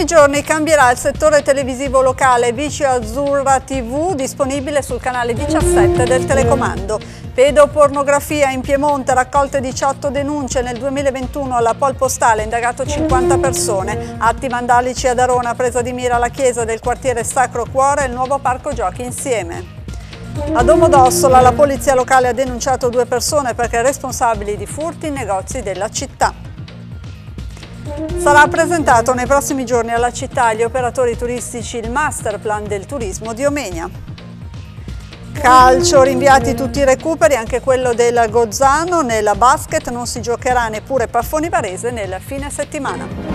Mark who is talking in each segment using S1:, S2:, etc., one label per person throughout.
S1: prossimi giorni cambierà il settore televisivo locale Vici Azzurra TV disponibile sul canale 17 del telecomando. Pedopornografia in Piemonte, raccolte 18 denunce nel 2021 alla Pol Postale, indagato 50 persone. Atti vandalici ad Arona, presa di mira la chiesa del quartiere Sacro Cuore e il nuovo parco giochi insieme. A Domodossola la polizia locale ha denunciato due persone perché responsabili di furti in negozi della città. Sarà presentato nei prossimi giorni alla città e agli operatori turistici il masterplan del turismo di Omenia. Calcio, rinviati tutti i recuperi, anche quello del Gozzano, nella basket non si giocherà neppure Paffoni Varese nel fine settimana.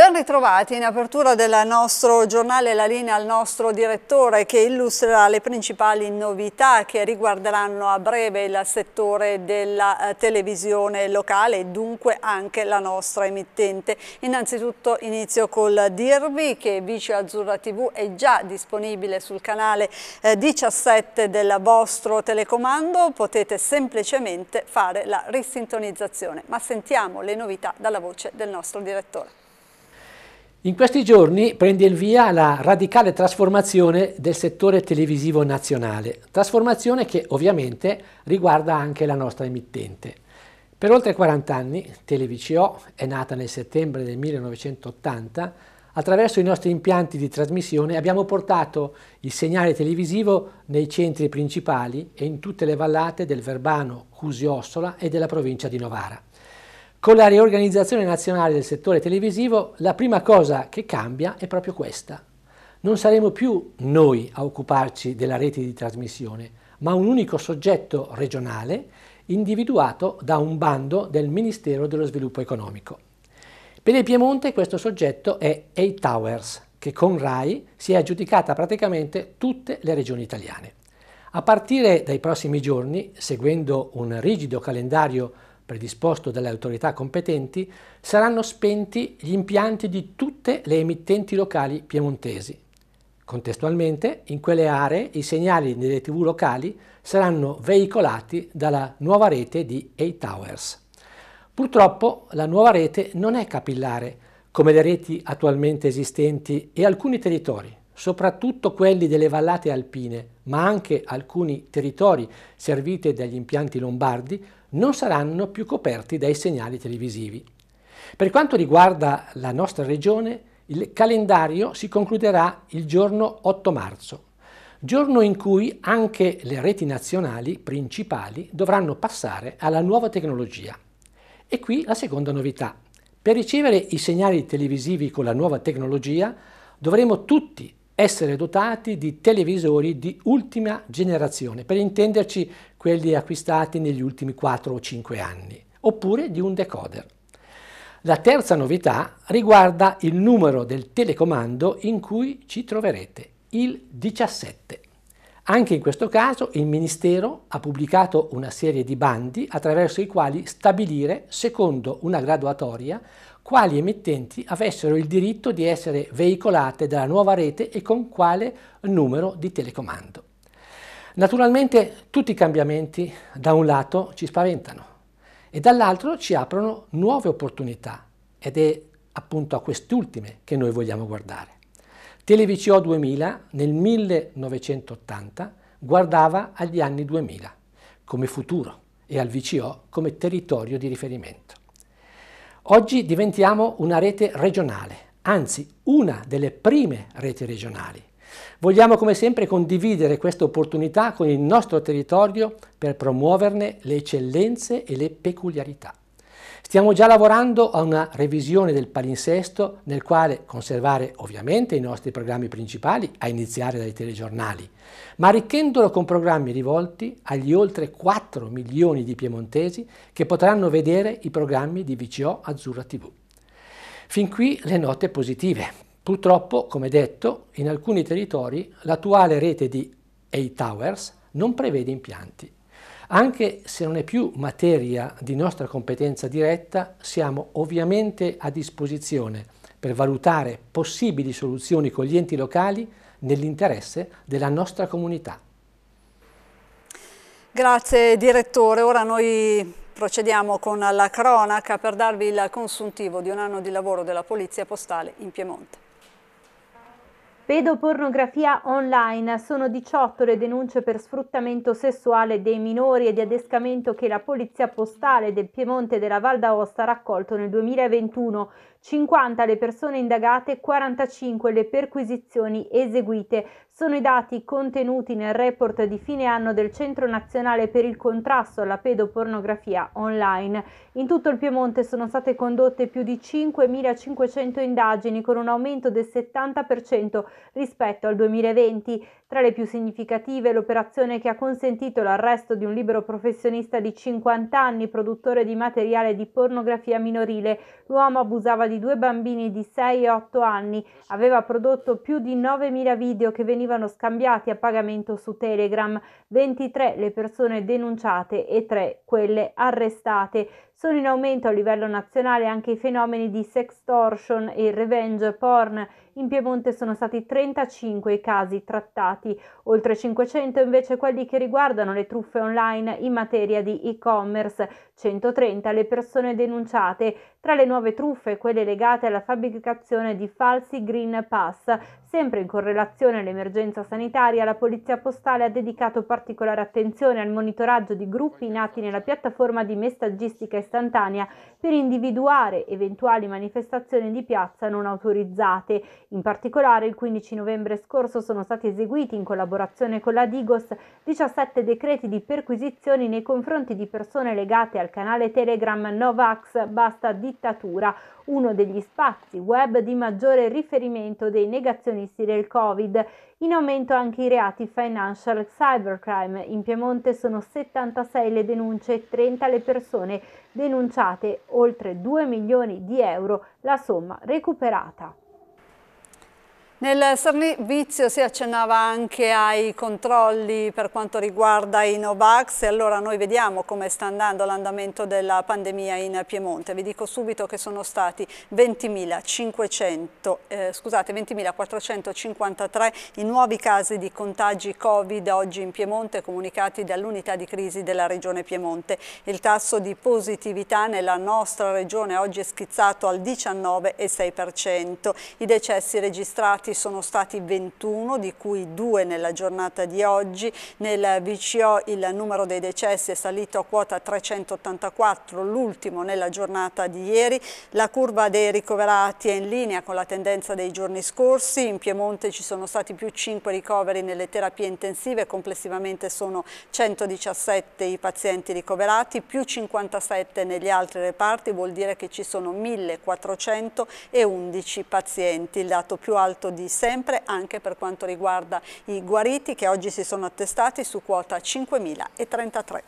S1: Ben ritrovati in apertura del nostro giornale La linea al nostro direttore che illustrerà le principali novità che riguarderanno a breve il settore della eh, televisione locale e dunque anche la nostra emittente. Innanzitutto inizio col dirvi che Vice Azzurra TV è già disponibile sul canale 17 eh, del vostro telecomando, potete semplicemente fare la risintonizzazione. Ma sentiamo le novità dalla voce del nostro direttore.
S2: In questi giorni prende il via la radicale trasformazione del settore televisivo nazionale, trasformazione che ovviamente riguarda anche la nostra emittente. Per oltre 40 anni Televico è nata nel settembre del 1980, attraverso i nostri impianti di trasmissione abbiamo portato il segnale televisivo nei centri principali e in tutte le vallate del Verbano, Cusio Ossola e della provincia di Novara. Con la riorganizzazione nazionale del settore televisivo, la prima cosa che cambia è proprio questa. Non saremo più noi a occuparci della rete di trasmissione, ma un unico soggetto regionale individuato da un bando del Ministero dello Sviluppo Economico. Per il Piemonte questo soggetto è A Towers, che con RAI si è aggiudicata praticamente tutte le regioni italiane. A partire dai prossimi giorni, seguendo un rigido calendario predisposto dalle autorità competenti, saranno spenti gli impianti di tutte le emittenti locali piemontesi. Contestualmente, in quelle aree i segnali delle tv locali saranno veicolati dalla nuova rete di A-Towers. Purtroppo la nuova rete non è capillare come le reti attualmente esistenti e alcuni territori, soprattutto quelli delle vallate alpine, ma anche alcuni territori serviti dagli impianti lombardi, non saranno più coperti dai segnali televisivi. Per quanto riguarda la nostra regione, il calendario si concluderà il giorno 8 marzo, giorno in cui anche le reti nazionali principali dovranno passare alla nuova tecnologia. E qui la seconda novità. Per ricevere i segnali televisivi con la nuova tecnologia dovremo tutti essere dotati di televisori di ultima generazione, per intenderci quelli acquistati negli ultimi 4 o 5 anni, oppure di un decoder. La terza novità riguarda il numero del telecomando in cui ci troverete, il 17. Anche in questo caso il Ministero ha pubblicato una serie di bandi attraverso i quali stabilire, secondo una graduatoria, quali emittenti avessero il diritto di essere veicolate dalla nuova rete e con quale numero di telecomando. Naturalmente tutti i cambiamenti da un lato ci spaventano e dall'altro ci aprono nuove opportunità ed è appunto a quest'ultime che noi vogliamo guardare. TeleVCO 2000 nel 1980 guardava agli anni 2000 come futuro e al VCO come territorio di riferimento. Oggi diventiamo una rete regionale, anzi una delle prime reti regionali. Vogliamo come sempre condividere questa opportunità con il nostro territorio per promuoverne le eccellenze e le peculiarità. Stiamo già lavorando a una revisione del palinsesto nel quale conservare ovviamente i nostri programmi principali, a iniziare dai telegiornali, ma arricchendolo con programmi rivolti agli oltre 4 milioni di piemontesi che potranno vedere i programmi di VCO Azzurra TV. Fin qui le note positive. Purtroppo, come detto, in alcuni territori l'attuale rete di A-Towers non prevede impianti anche se non è più materia di nostra competenza diretta, siamo ovviamente a disposizione per valutare possibili soluzioni con gli enti locali nell'interesse della nostra comunità.
S1: Grazie direttore, ora noi procediamo con la cronaca per darvi il consuntivo di un anno di lavoro della Polizia Postale in Piemonte.
S3: Pedopornografia online. Sono 18 le denunce per sfruttamento sessuale dei minori e di adescamento che la Polizia Postale del Piemonte della Val d'Aosta ha raccolto nel 2021 50 le persone indagate, 45 le perquisizioni eseguite. Sono i dati contenuti nel report di fine anno del Centro Nazionale per il contrasto alla pedopornografia online. In tutto il Piemonte sono state condotte più di 5.500 indagini con un aumento del 70% rispetto al 2020. Tra le più significative l'operazione che ha consentito l'arresto di un libero professionista di 50 anni, produttore di materiale di pornografia minorile. L'uomo abusava di due bambini di 6 e 8 anni aveva prodotto più di 9.000 video che venivano scambiati a pagamento su Telegram, 23 le persone denunciate e 3 quelle arrestate. Sono in aumento a livello nazionale anche i fenomeni di sextortion e revenge porn. In Piemonte sono stati 35 i casi trattati, oltre 500 invece quelli che riguardano le truffe online in materia di e-commerce, 130 le persone denunciate. Tra le nuove truffe quelle legate alla fabbricazione di falsi Green Pass. Sempre in correlazione all'emergenza sanitaria, la Polizia Postale ha dedicato particolare attenzione al monitoraggio di gruppi nati nella piattaforma di messaggistica e istantanea per individuare eventuali manifestazioni di piazza non autorizzate. In particolare il 15 novembre scorso sono stati eseguiti in collaborazione con la Digos 17 decreti di perquisizioni nei confronti di persone legate al canale Telegram Novax Basta Dittatura, uno degli spazi web di maggiore riferimento dei negazionisti del Covid in aumento anche i reati financial cybercrime. In Piemonte sono 76 le denunce e 30 le persone denunciate, oltre 2 milioni di euro la somma recuperata. Nel servizio si accennava
S1: anche ai controlli per quanto riguarda i Novax e allora noi vediamo come sta andando l'andamento della pandemia in Piemonte. Vi dico subito che sono stati 20.453 eh, 20 i nuovi casi di contagi Covid oggi in Piemonte comunicati dall'unità di crisi della regione Piemonte. Il tasso di positività nella nostra regione oggi è schizzato al 19,6%. I decessi registrati morti sono stati 21, di cui due nella giornata di oggi. Nel VCO il numero dei decessi è salito a quota 384, l'ultimo nella giornata di ieri. La curva dei ricoverati è in linea con la tendenza dei giorni scorsi. In Piemonte ci sono stati più 5 ricoveri nelle terapie intensive, complessivamente sono 117 i pazienti ricoverati, più 57 negli altri reparti, vuol dire che ci sono 1411 pazienti. Il dato più alto di di sempre anche per quanto riguarda i guariti che oggi si sono attestati su quota 5.033.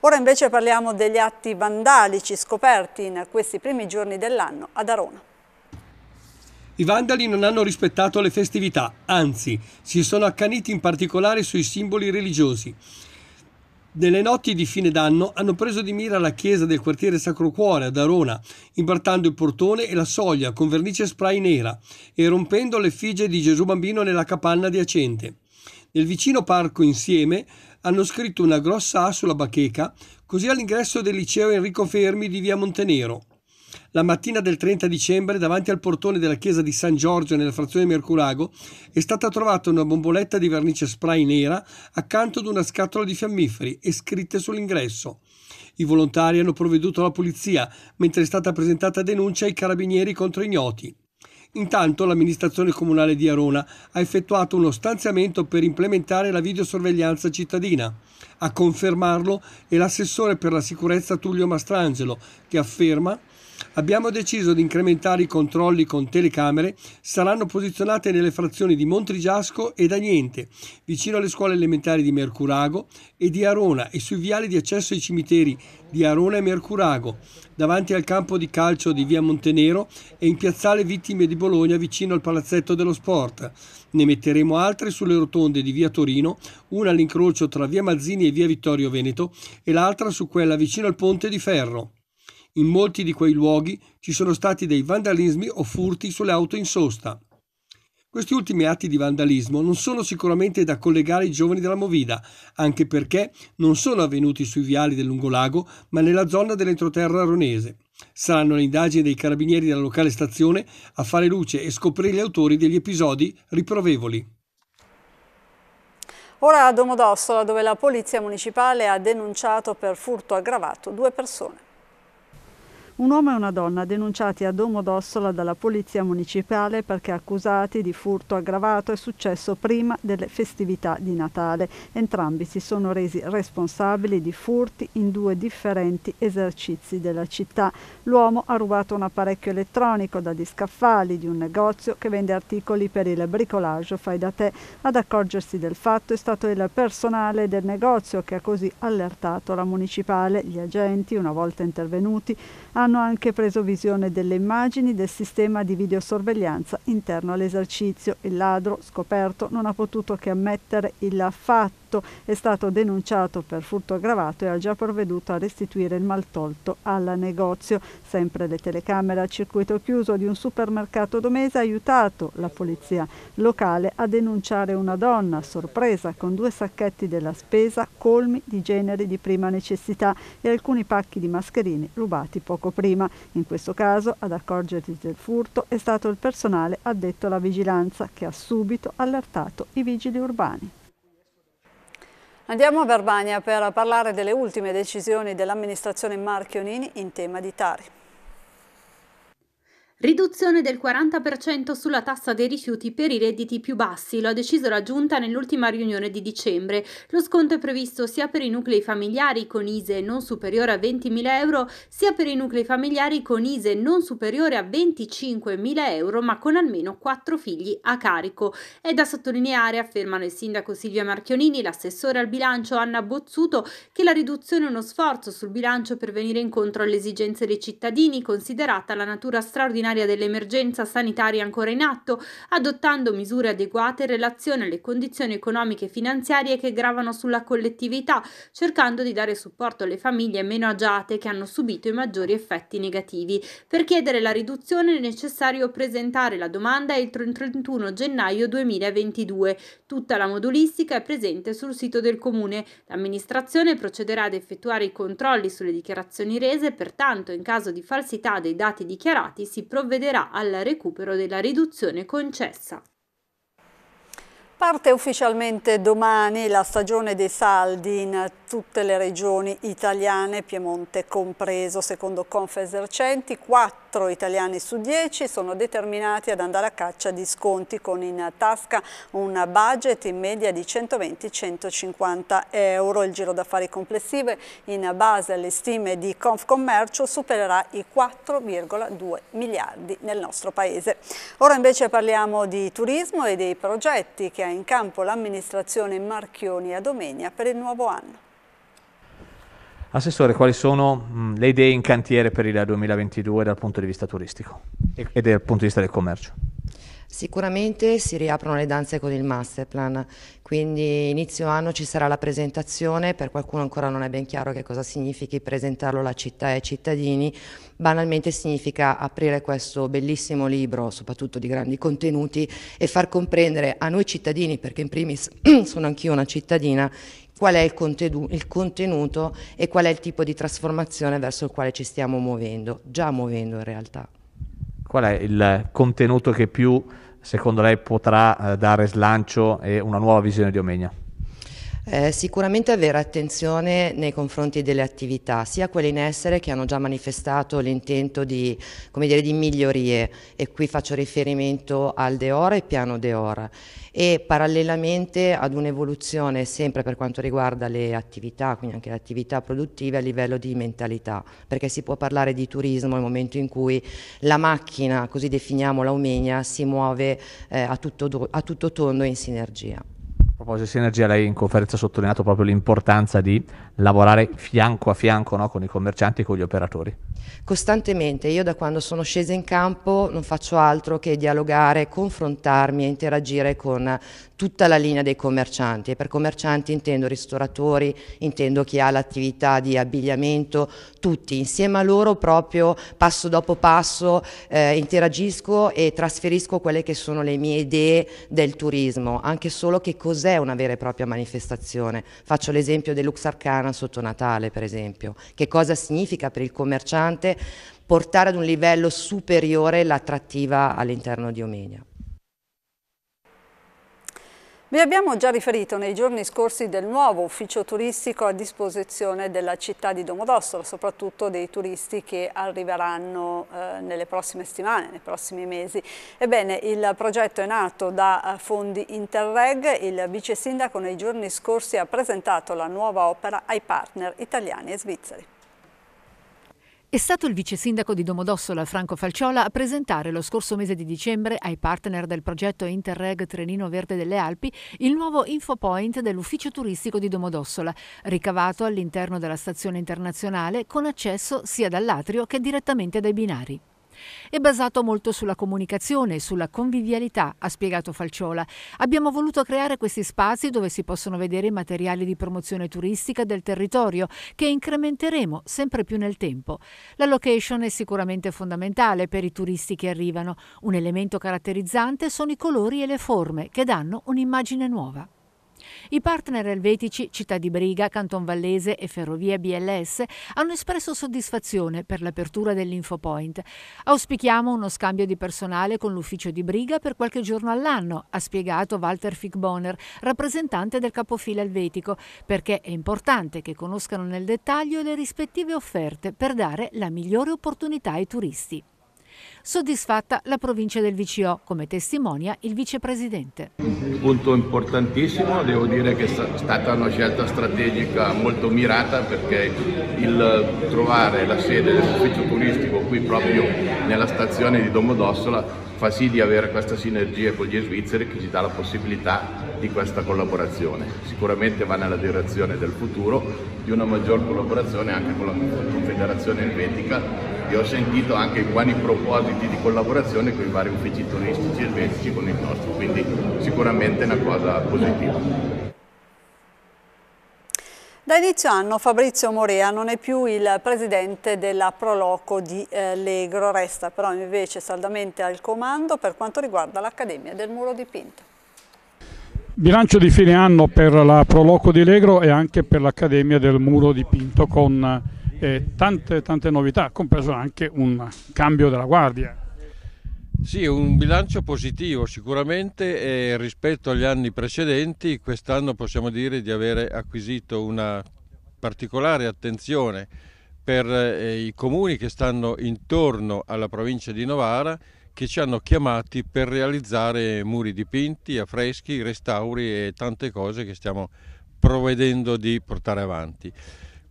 S1: Ora invece parliamo degli atti vandalici scoperti in questi primi giorni dell'anno ad
S4: Arona. I vandali non hanno rispettato le festività, anzi si sono accaniti in particolare sui simboli religiosi. Nelle notti di fine d'anno hanno preso di mira la chiesa del quartiere Sacro Cuore ad Arona, imbrattando il portone e la soglia con vernice spray nera e rompendo l'effigie di Gesù Bambino nella capanna adiacente. Nel vicino parco insieme hanno scritto una grossa A sulla bacheca, così all'ingresso del liceo Enrico Fermi di via Montenero. La mattina del 30 dicembre, davanti al portone della chiesa di San Giorgio nella frazione Merculago, è stata trovata una bomboletta di vernice spray nera accanto ad una scatola di fiammiferi e scritte sull'ingresso. I volontari hanno provveduto alla pulizia, mentre è stata presentata denuncia ai carabinieri contro ignoti. Intanto l'amministrazione comunale di Arona ha effettuato uno stanziamento per implementare la videosorveglianza cittadina. A confermarlo è l'assessore per la sicurezza Tullio Mastrangelo, che afferma abbiamo deciso di incrementare i controlli con telecamere, saranno posizionate nelle frazioni di Montrigiasco e Daniente, vicino alle scuole elementari di Mercurago e di Arona e sui viali di accesso ai cimiteri di Arona e Mercurago, davanti al campo di calcio di via Montenero e in piazzale Vittime di Bologna vicino al palazzetto dello sport. Ne metteremo altre sulle rotonde di via Torino, una all'incrocio tra via Mazzini e via Vittorio Veneto e l'altra su quella vicino al ponte di Ferro. In molti di quei luoghi ci sono stati dei vandalismi o furti sulle auto in sosta. Questi ultimi atti di vandalismo non sono sicuramente da collegare ai giovani della Movida, anche perché non sono avvenuti sui viali del lungolago, ma nella zona dell'entroterra aronese. Saranno le indagini dei carabinieri della locale stazione a fare luce e scoprire gli autori degli episodi riprovevoli.
S1: Ora a Domodossola, dove la Polizia Municipale ha denunciato per furto aggravato due persone. Un uomo e una donna denunciati a Domodossola dalla Polizia Municipale perché accusati di furto aggravato è successo prima delle festività di Natale. Entrambi si sono resi responsabili di furti in due differenti esercizi della città. L'uomo ha rubato un apparecchio elettronico dagli scaffali di un negozio che vende articoli per il bricolage fai da te. Ad accorgersi del fatto è stato il personale del negozio che ha così allertato la municipale. Gli agenti, una volta intervenuti, hanno hanno anche preso visione delle immagini del sistema di videosorveglianza interno all'esercizio. Il ladro, scoperto, non ha potuto che ammettere il fatto furto, è stato denunciato per furto aggravato e ha già provveduto a restituire il maltolto al negozio. Sempre le telecamere a circuito chiuso di un supermercato domese ha aiutato la polizia locale a denunciare una donna sorpresa con due sacchetti della spesa colmi di generi di prima necessità e alcuni pacchi di mascherine rubati poco prima. In questo caso ad accorgersi del furto è stato il personale addetto alla vigilanza che ha subito allertato i vigili urbani. Andiamo a Verbania per parlare delle ultime decisioni dell'amministrazione Marchionini in tema di Tari.
S3: Riduzione del 40% sulla tassa dei rifiuti per i redditi più bassi, lo ha deciso la Giunta nell'ultima riunione di dicembre. Lo sconto è previsto sia per i nuclei familiari con ISE non superiore a 20.000 euro, sia per i nuclei familiari con ISE non superiore a 25.000 euro, ma con almeno 4 figli a carico. È da sottolineare, affermano il sindaco Silvia Marchionini, l'assessore al bilancio Anna Bozzuto, che la riduzione è uno sforzo sul bilancio per venire incontro alle esigenze dei cittadini, considerata la natura straordinaria straordinaria dell'emergenza sanitaria ancora in atto, adottando misure adeguate in relazione alle condizioni economiche e finanziarie che gravano sulla collettività, cercando di dare supporto alle famiglie meno agiate che hanno subito i maggiori effetti negativi. Per chiedere la riduzione è necessario presentare la domanda entro il 31 gennaio 2022. Tutta la modulistica è presente sul sito del Comune. L'amministrazione procederà ad effettuare i controlli sulle dichiarazioni rese, pertanto in caso di falsità dei dati dichiarati si provvede provvederà al recupero della riduzione concessa. Parte
S1: ufficialmente domani la stagione dei saldi in tutte le regioni italiane, Piemonte compreso. Secondo Confesercenti, 4 italiani su 10 sono determinati ad andare a caccia di sconti con in tasca un budget in media di 120-150 euro. Il giro d'affari complessivo in base alle stime di Confcommercio supererà i 4,2 miliardi nel nostro paese. Ora invece parliamo di turismo e dei progetti che ha in campo l'amministrazione Marchioni a Domenia per il nuovo anno.
S2: Assessore, quali sono mm, le idee in cantiere per il 2022 dal punto di vista turistico e dal punto di vista del commercio?
S5: Sicuramente si riaprono le danze con il masterplan, quindi inizio anno ci sarà la presentazione, per qualcuno ancora non è ben chiaro che cosa significhi presentarlo alla città e ai cittadini, banalmente significa aprire questo bellissimo libro, soprattutto di grandi contenuti, e far comprendere a noi cittadini, perché in primis sono anch'io una cittadina, qual è il contenuto, il contenuto e qual è il tipo di trasformazione verso il quale ci stiamo muovendo, già muovendo in realtà.
S2: Qual è il contenuto che più secondo lei potrà eh, dare slancio e una nuova visione di Omegna?
S5: Eh, sicuramente avere attenzione nei confronti delle attività, sia quelle in essere che hanno già manifestato l'intento di, dire, di migliorie e qui faccio riferimento al Deora e Piano Deora e parallelamente ad un'evoluzione sempre per quanto riguarda le attività, quindi anche le attività produttive a livello di mentalità, perché si può parlare di turismo nel momento in cui la macchina, così definiamo l'Aumegna, si muove eh, a, tutto, a tutto tondo in sinergia.
S2: A proposito di sinergia, lei in conferenza ha sottolineato proprio l'importanza di lavorare fianco a fianco no, con i commercianti e con gli operatori.
S5: Costantemente, io da quando sono scesa in campo non faccio altro che dialogare, confrontarmi e interagire con tutta la linea dei commercianti e per commercianti intendo ristoratori, intendo chi ha l'attività di abbigliamento, tutti insieme a loro proprio passo dopo passo eh, interagisco e trasferisco quelle che sono le mie idee del turismo, anche solo che cos'è cos'è una vera e propria manifestazione. Faccio l'esempio Arcana sotto Natale, per esempio. Che cosa significa per il commerciante portare ad un livello superiore l'attrattiva all'interno di Omenia? Vi
S1: abbiamo già riferito nei giorni scorsi del nuovo ufficio turistico a disposizione della città di Domodossola, soprattutto dei turisti che arriveranno eh, nelle prossime settimane, nei prossimi mesi. Ebbene, il progetto è nato da eh, fondi Interreg, il vice sindaco nei giorni scorsi ha presentato la nuova opera ai partner italiani e
S6: svizzeri. È stato il vice sindaco di Domodossola Franco Falciola a presentare lo scorso mese di dicembre ai partner del progetto Interreg Trenino Verde delle Alpi il nuovo infopoint dell'ufficio turistico di Domodossola, ricavato all'interno della stazione internazionale con accesso sia dall'atrio che direttamente dai binari. È basato molto sulla comunicazione e sulla convivialità, ha spiegato Falciola. Abbiamo voluto creare questi spazi dove si possono vedere i materiali di promozione turistica del territorio che incrementeremo sempre più nel tempo. La location è sicuramente fondamentale per i turisti che arrivano. Un elemento caratterizzante sono i colori e le forme che danno un'immagine nuova. I partner elvetici Città di Briga, Canton Vallese e Ferrovia BLS hanno espresso soddisfazione per l'apertura dell'Infopoint. Auspichiamo uno scambio di personale con l'ufficio di Briga per qualche giorno all'anno, ha spiegato Walter Fickboner, rappresentante del capofila elvetico, perché è importante che conoscano nel dettaglio le rispettive offerte per dare la migliore opportunità ai turisti soddisfatta la provincia del VCO, come testimonia il vicepresidente.
S7: Un punto importantissimo, devo dire che è stata una scelta strategica molto mirata perché il trovare la sede dell'ufficio turistico qui proprio nella stazione di Domodossola fa sì di avere questa sinergia con gli svizzeri che ci dà la possibilità di questa collaborazione. Sicuramente va nella direzione del futuro, di una maggior collaborazione anche con la Confederazione Elvetica e ho sentito anche buoni propositi di collaborazione con i vari uffici turistici elvetici con il nostro, quindi sicuramente è una cosa positiva.
S1: Da inizio anno Fabrizio Morea non è più il presidente della Proloco di eh, Legro, resta però invece saldamente al comando per quanto riguarda l'Accademia del Muro Dipinto.
S8: Bilancio di fine anno per la Proloco di Legro e anche per l'Accademia del Muro Dipinto con eh, tante, tante novità, compreso anche un cambio della guardia.
S7: Sì, un bilancio positivo sicuramente eh, rispetto agli anni precedenti quest'anno possiamo dire di avere acquisito una particolare attenzione per eh, i comuni che stanno intorno alla provincia di Novara che ci hanno chiamati per realizzare muri dipinti, affreschi, restauri e tante cose che stiamo provvedendo di portare avanti.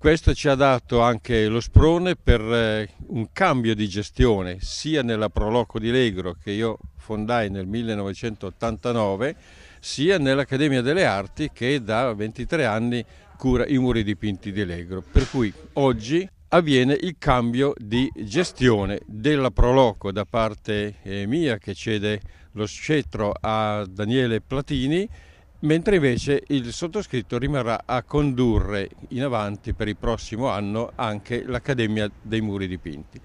S7: Questo ci ha dato anche lo sprone per eh, un cambio di gestione sia nella Proloco di Legro che io fondai nel 1989 sia nell'Accademia delle Arti che da 23 anni cura i muri dipinti di Legro. Per cui oggi avviene il cambio di gestione della Proloco da parte eh, mia che cede lo scettro a Daniele Platini mentre invece il sottoscritto rimarrà a condurre in avanti per il prossimo anno anche l'Accademia dei Muri Dipinti.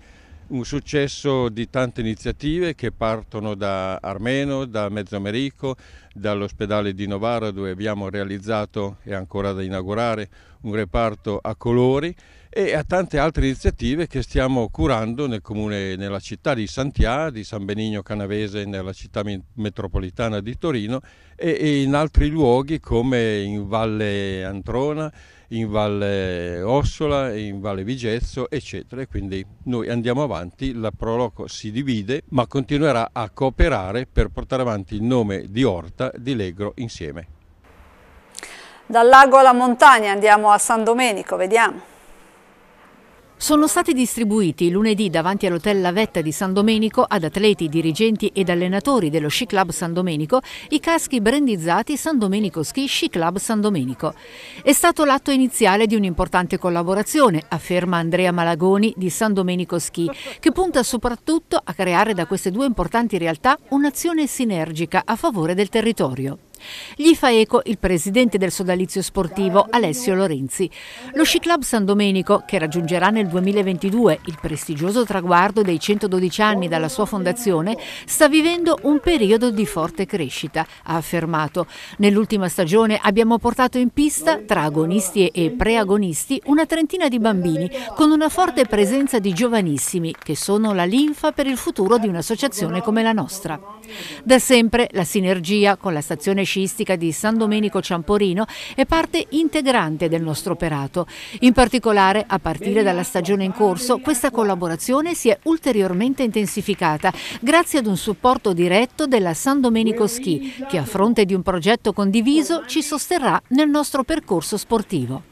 S7: Un successo di tante iniziative che partono da Armeno, da Mezzomerico, dall'ospedale di Novara dove abbiamo realizzato e ancora da inaugurare un reparto a colori e a tante altre iniziative che stiamo curando nel comune, nella città di Santià, di San Benigno Canavese, nella città metropolitana di Torino e, e in altri luoghi come in Valle Antrona, in Valle Ossola, in Valle Vigezzo, eccetera. quindi noi andiamo avanti, la Proloco si divide, ma continuerà a cooperare per portare avanti il nome di Orta, di Legro insieme.
S1: Dal lago alla montagna andiamo a San Domenico, vediamo
S6: sono stati distribuiti lunedì davanti all'hotel La Vetta di San Domenico ad atleti, dirigenti ed allenatori dello Sci Club San Domenico i caschi brandizzati San Domenico Ski Sci Club San Domenico. È stato l'atto iniziale di un'importante collaborazione, afferma Andrea Malagoni di San Domenico Ski, che punta soprattutto a creare da queste due importanti realtà un'azione sinergica a favore del territorio. Gli fa eco il presidente del sodalizio sportivo Alessio Lorenzi. Lo Sci Club San Domenico, che raggiungerà nel 2022 il prestigioso traguardo dei 112 anni dalla sua fondazione, sta vivendo un periodo di forte crescita, ha affermato. Nell'ultima stagione abbiamo portato in pista, tra agonisti e preagonisti, una trentina di bambini con una forte presenza di giovanissimi che sono la linfa per il futuro di un'associazione come la nostra. Da sempre la sinergia con la stazione pescistica di San Domenico Ciamporino è parte integrante del nostro operato. In particolare, a partire dalla stagione in corso, questa collaborazione si è ulteriormente intensificata grazie ad un supporto diretto della San Domenico Ski, che a fronte di un progetto condiviso ci sosterrà nel nostro percorso sportivo.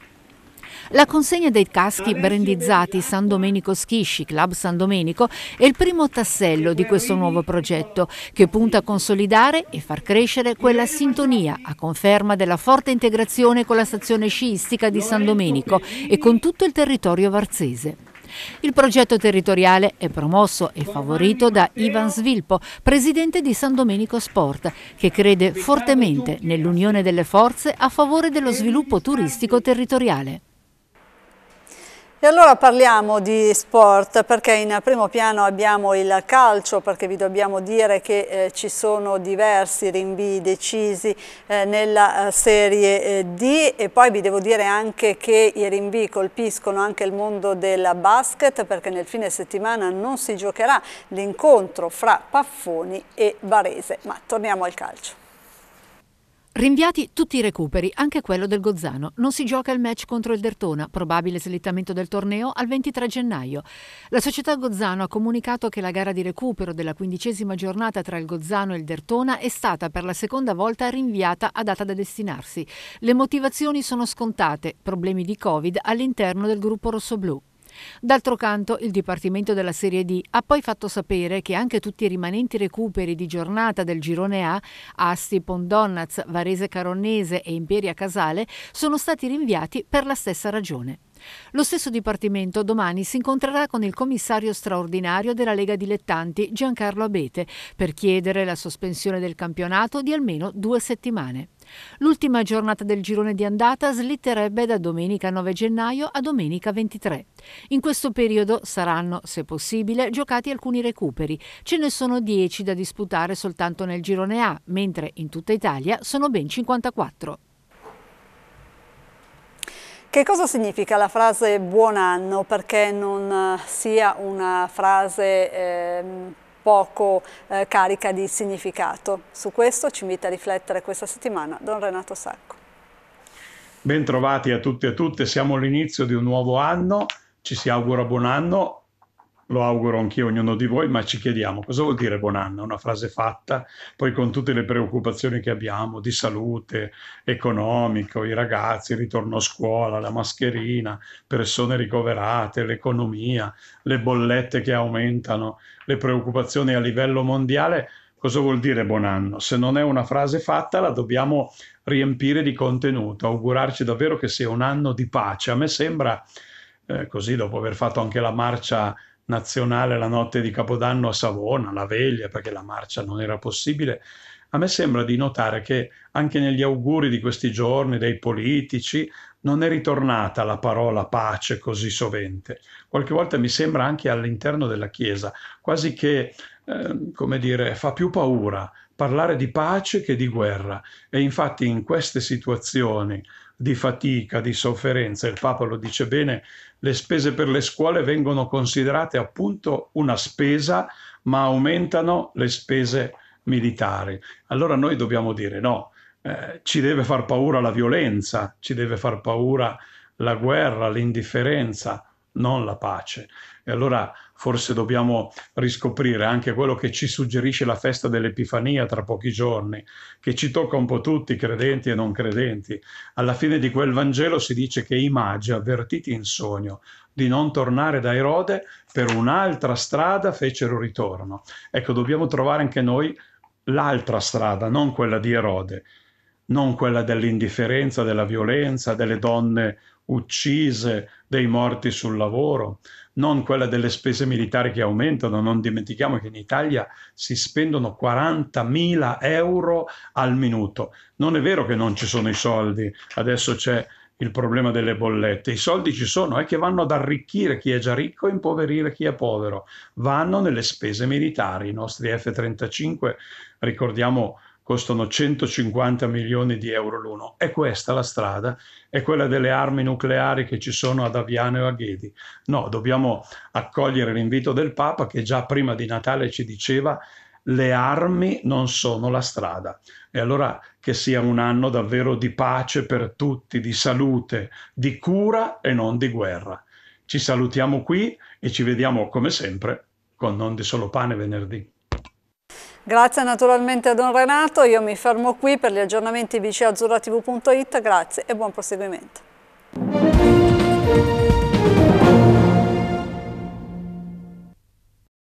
S6: La consegna dei caschi brandizzati San Domenico Schisci, Club San Domenico, è il primo tassello di questo nuovo progetto che punta a consolidare e far crescere quella sintonia a conferma della forte integrazione con la stazione sciistica di San Domenico e con tutto il territorio varzese. Il progetto territoriale è promosso e favorito da Ivan Svilpo, presidente di San Domenico Sport, che crede fortemente nell'unione delle forze a favore dello sviluppo turistico territoriale.
S1: E allora parliamo di sport perché in primo piano abbiamo il calcio perché vi dobbiamo dire che eh, ci sono diversi rinvii decisi eh, nella eh, serie eh, D e poi vi devo dire anche che i rinvii colpiscono anche il mondo del basket perché nel fine settimana non si giocherà l'incontro fra Paffoni e Varese. Ma torniamo al calcio.
S6: Rinviati tutti i recuperi, anche quello del Gozzano. Non si gioca il match contro il Dertona, probabile slittamento del torneo al 23 gennaio. La società Gozzano ha comunicato che la gara di recupero della quindicesima giornata tra il Gozzano e il Dertona è stata per la seconda volta rinviata a data da destinarsi. Le motivazioni sono scontate, problemi di Covid all'interno del gruppo rossoblù. D'altro canto, il Dipartimento della Serie D ha poi fatto sapere che anche tutti i rimanenti recuperi di giornata del girone A, Asti, Pondonnaz, Varese Caronnese e Imperia Casale, sono stati rinviati per la stessa ragione. Lo stesso Dipartimento domani si incontrerà con il commissario straordinario della Lega Dilettanti Giancarlo Abete per chiedere la sospensione del campionato di almeno due settimane. L'ultima giornata del girone di andata slitterebbe da domenica 9 gennaio a domenica 23. In questo periodo saranno, se possibile, giocati alcuni recuperi. Ce ne sono 10 da disputare soltanto nel girone A, mentre in tutta Italia sono ben 54.
S1: Che cosa significa la frase buon anno perché non eh, sia una frase eh, poco eh, carica di significato? Su questo ci invita a riflettere questa settimana Don Renato
S8: Sacco. Bentrovati a tutti e a tutte, siamo all'inizio di un nuovo anno, ci si augura buon anno lo auguro anch'io a ognuno di voi, ma ci chiediamo cosa vuol dire buon anno? Una frase fatta, poi con tutte le preoccupazioni che abbiamo di salute, economico, i ragazzi, il ritorno a scuola, la mascherina, persone ricoverate, l'economia, le bollette che aumentano, le preoccupazioni a livello mondiale, cosa vuol dire buon anno? Se non è una frase fatta la dobbiamo riempire di contenuto, augurarci davvero che sia un anno di pace. A me sembra, eh, così dopo aver fatto anche la marcia nazionale la notte di Capodanno a Savona, la veglia, perché la marcia non era possibile, a me sembra di notare che anche negli auguri di questi giorni dei politici non è ritornata la parola pace così sovente. Qualche volta mi sembra anche all'interno della Chiesa, quasi che, eh, come dire, fa più paura parlare di pace che di guerra. E infatti in queste situazioni di fatica, di sofferenza. Il Papa lo dice bene, le spese per le scuole vengono considerate appunto una spesa, ma aumentano le spese militari. Allora noi dobbiamo dire no, eh, ci deve far paura la violenza, ci deve far paura la guerra, l'indifferenza, non la pace. E allora forse dobbiamo riscoprire anche quello che ci suggerisce la festa dell'Epifania tra pochi giorni, che ci tocca un po' tutti, credenti e non credenti. Alla fine di quel Vangelo si dice che i magi, avvertiti in sogno di non tornare da Erode, per un'altra strada fecero ritorno. Ecco, dobbiamo trovare anche noi l'altra strada, non quella di Erode, non quella dell'indifferenza, della violenza, delle donne uccise, dei morti sul lavoro, non quella delle spese militari che aumentano. Non dimentichiamo che in Italia si spendono 40.000 euro al minuto. Non è vero che non ci sono i soldi, adesso c'è il problema delle bollette. I soldi ci sono, è che vanno ad arricchire chi è già ricco e impoverire chi è povero. Vanno nelle spese militari. I nostri F-35, ricordiamo costano 150 milioni di euro l'uno. È questa la strada? È quella delle armi nucleari che ci sono ad Aviano e a Ghedi? No, dobbiamo accogliere l'invito del Papa che già prima di Natale ci diceva le armi non sono la strada. E allora che sia un anno davvero di pace per tutti, di salute, di cura e non di guerra. Ci salutiamo qui e ci vediamo come sempre con Non di Solo Pane venerdì.
S1: Grazie naturalmente a Don Renato, io mi fermo qui per gli aggiornamenti bcazzurratv.it, grazie e buon proseguimento.